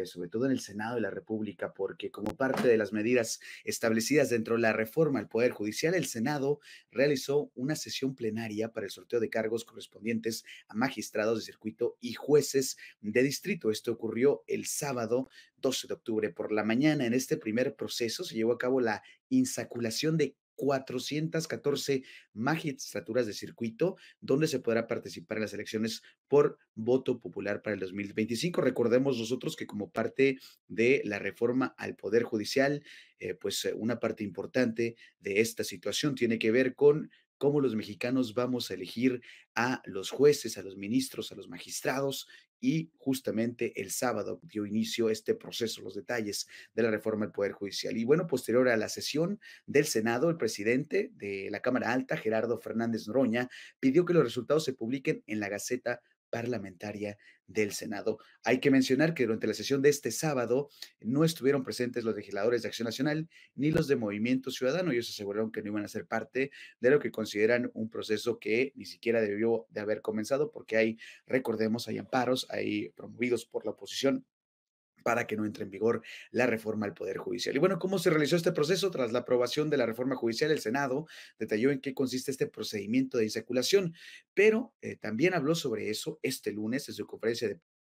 Eh, sobre todo en el Senado de la República, porque como parte de las medidas establecidas dentro de la reforma al Poder Judicial, el Senado realizó una sesión plenaria para el sorteo de cargos correspondientes a magistrados de circuito y jueces de distrito. Esto ocurrió el sábado 12 de octubre por la mañana. En este primer proceso se llevó a cabo la insaculación de 414 magistraturas de circuito, donde se podrá participar en las elecciones por voto popular para el 2025. Recordemos nosotros que como parte de la reforma al Poder Judicial, eh, pues una parte importante de esta situación tiene que ver con cómo los mexicanos vamos a elegir a los jueces, a los ministros, a los magistrados y justamente el sábado dio inicio este proceso, los detalles de la reforma del Poder Judicial. Y bueno, posterior a la sesión del Senado, el presidente de la Cámara Alta, Gerardo Fernández Noroña, pidió que los resultados se publiquen en la Gaceta parlamentaria del Senado. Hay que mencionar que durante la sesión de este sábado no estuvieron presentes los legisladores de Acción Nacional ni los de Movimiento Ciudadano. Ellos aseguraron que no iban a ser parte de lo que consideran un proceso que ni siquiera debió de haber comenzado porque hay, recordemos, hay amparos, ahí promovidos por la oposición para que no entre en vigor la reforma al Poder Judicial. Y bueno, ¿cómo se realizó este proceso? Tras la aprobación de la reforma judicial, el Senado detalló en qué consiste este procedimiento de insaculación, pero eh, también habló sobre eso este lunes en su conferencia de